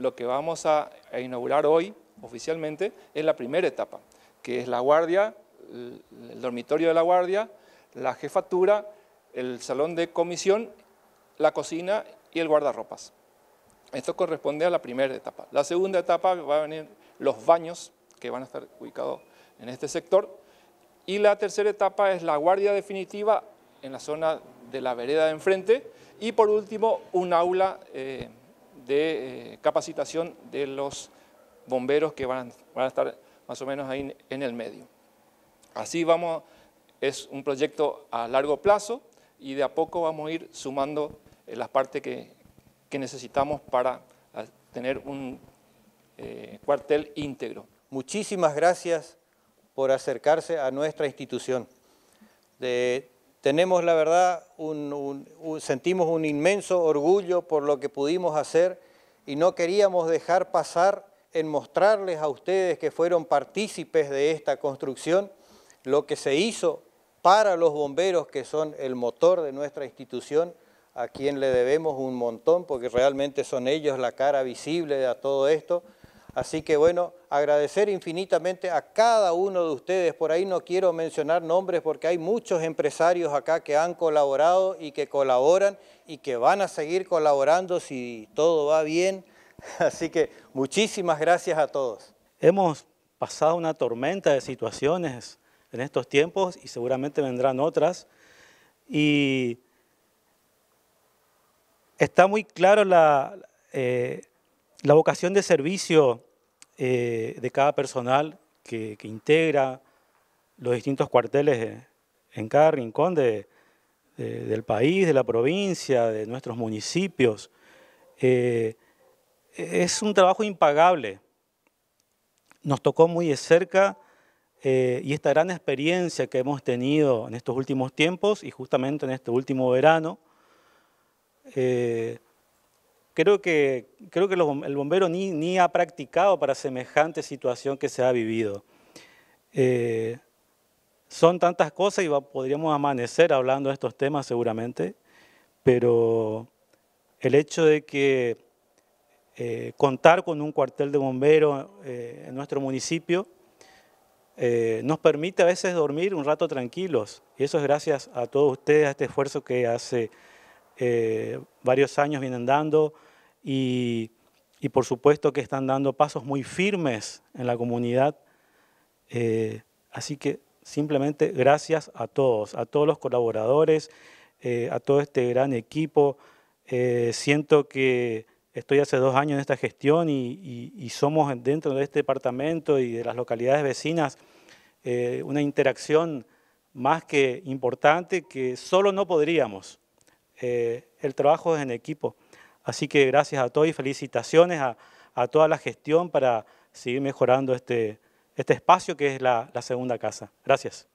lo que vamos a, inaugurar hoy oficialmente es la primera etapa, que es la guardia, el dormitorio de la guardia, la jefatura, el salón de comisión, la cocina y el guardarropas. Esto corresponde a la primera etapa. La segunda etapa va a venir los baños, que van a estar ubicados en este sector. Y la tercera etapa es la guardia definitiva en la zona de la vereda de enfrente. Y por último, un aula eh, de eh, capacitación de los bomberos que van, a estar más o menos ahí en, el medio. Así vamos, es un proyecto a largo plazo y de a poco vamos a ir sumando eh, las partes que, necesitamos para eh, tener un cuartel íntegro. Muchísimas gracias por acercarse a nuestra institución. De, tenemos, la verdad, sentimos un inmenso orgullo por lo que pudimos hacer y no queríamos dejar pasar en mostrarles a ustedes que fueron partícipes de esta construcción lo que se hizo para los bomberos que son el motor de nuestra institución, a quien le debemos un montón porque realmente son ellos la cara visible de todo esto. Así que bueno, agradecer infinitamente a cada uno de ustedes. Por ahí no quiero mencionar nombres porque hay muchos empresarios acá que han colaborado y que colaboran y que van a seguir colaborando si todo va bien. Así que muchísimas gracias a todos. Hemos pasado una tormenta de situaciones en estos tiempos y seguramente vendrán otras. Y está muy claro la... Eh, la vocación de servicio eh, de cada personal que, integra los distintos cuarteles en cada rincón del país, de la provincia, de nuestros municipios, eh, es un trabajo impagable. Nos tocó muy de cerca eh, y esta gran experiencia que hemos tenido en estos últimos tiempos y justamente en este último verano, creo que, creo que el bombero ni, ha practicado para semejante situación que se ha vivido. Eh, son tantas cosas y podríamos amanecer hablando de estos temas seguramente, pero el hecho de que eh, contar con un cuartel de bomberos eh, en nuestro municipio nos permite a veces dormir un rato tranquilos y eso es gracias a todos ustedes, a este esfuerzo que hace varios años vienen dando, y, por supuesto que están dando pasos muy firmes en la comunidad. Eh, así que simplemente gracias a todos, a todos los colaboradores, eh, a todo este gran equipo. Eh, siento que estoy hace dos años en esta gestión y, somos dentro de este departamento y de las localidades vecinas una interacción más que importante que solo no podríamos. el trabajo es en equipo. Así que gracias a todos y felicitaciones a, toda la gestión para seguir mejorando este, este espacio que es la segunda casa. Gracias.